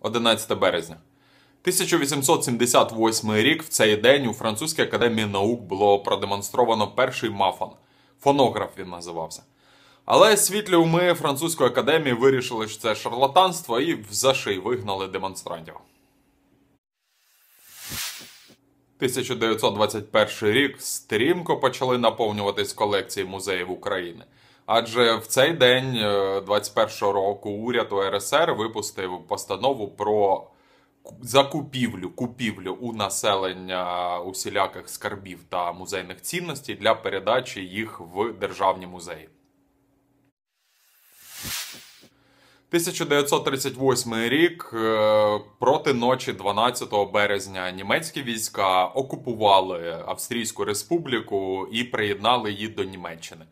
11 березня. 1878 рік в цей день у Французькій академії наук було продемонстровано перший мафон. Фонограф він називався. Але світлі уми французької академії вирішили, що це шарлатанство, і в вигнали демонстрантів. 1921 рік стрімко почали наповнюватись колекції музеїв України. Адже в цей день 21-го е, року уряд УРСР випустив постанову про закупівлю купівлю у населення усіляких скарбів та музейних цінностей для передачі їх в державні музеї. 1938 рік е, проти ночі 12 березня німецькі війська окупували Австрійську республіку і приєднали її до Німеччини.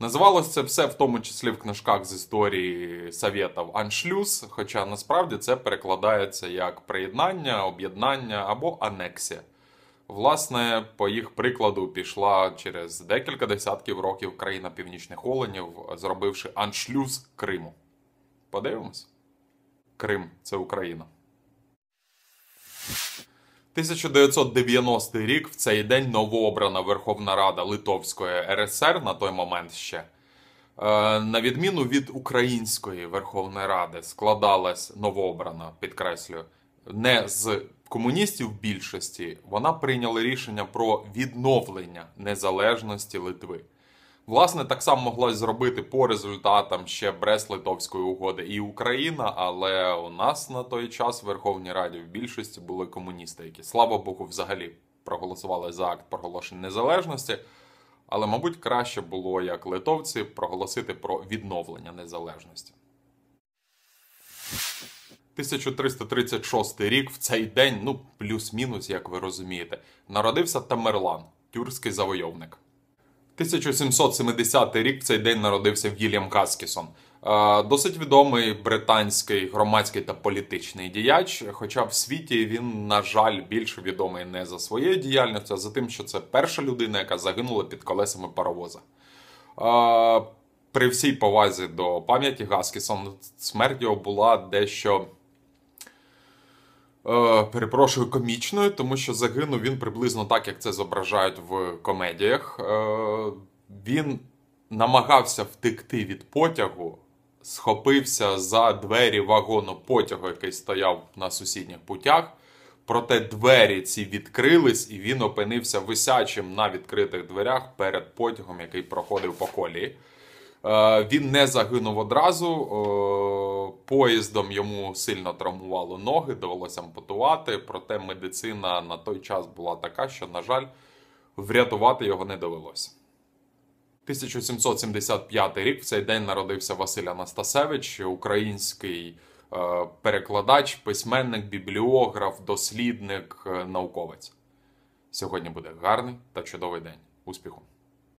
Називалось це все в тому числі в книжках з історії Совєтів Аншлюз. Хоча насправді це перекладається як приєднання, об'єднання або анексія. Власне, по їх прикладу пішла через декілька десятків років країна північних оленів, зробивши аншлюз Криму. Подивимось? Крим це Україна. 1990 рік в цей день новообрана Верховна Рада Литовської РСР на той момент ще. Е, на відміну від Української Верховної Ради складалась новообрана, підкреслю не з комуністів більшості вона прийняла рішення про відновлення незалежності Литви. Власне, так само могла зробити по результатам ще Брест-Литовської угоди і Україна, але у нас на той час в Верховній Раді в більшості були комуністи, які слава Богу, взагалі проголосували за акт проголошення незалежності. Але, мабуть, краще було як литовці проголосити про відновлення незалежності. 1336 рік в цей день, ну плюс-мінус, як ви розумієте, народився Тамерлан, тюркський завойовник. 1770 рік в цей день народився Вільям Каскісон. Е, досить відомий британський громадський та політичний діяч. Хоча в світі він, на жаль, більш відомий не за своєю діяльністю, а за тим, що це перша людина, яка загинула під колесами паровоза. Е, при всій повазі до пам'яті Гаскісон, смерть його була дещо Е, перепрошую комічною, тому що загинув він приблизно так, як це зображають в комедіях. Е, він намагався втекти від потягу, схопився за двері вагону потягу, який стояв на сусідніх путях. Проте двері ці відкрились, і він опинився висячим на відкритих дверях перед потягом, який проходив по колії. Е, він не загинув одразу поїздом йому сильно травмувало ноги, довелося ампутувати. Проте медицина на той час була така, що, на жаль, врятувати його не довелося. 1775 рік в цей день народився Василь Анастасевич, український е, перекладач, письменник, бібліограф, дослідник, е, науковець. Сьогодні буде гарний та чудовий день. Успіху!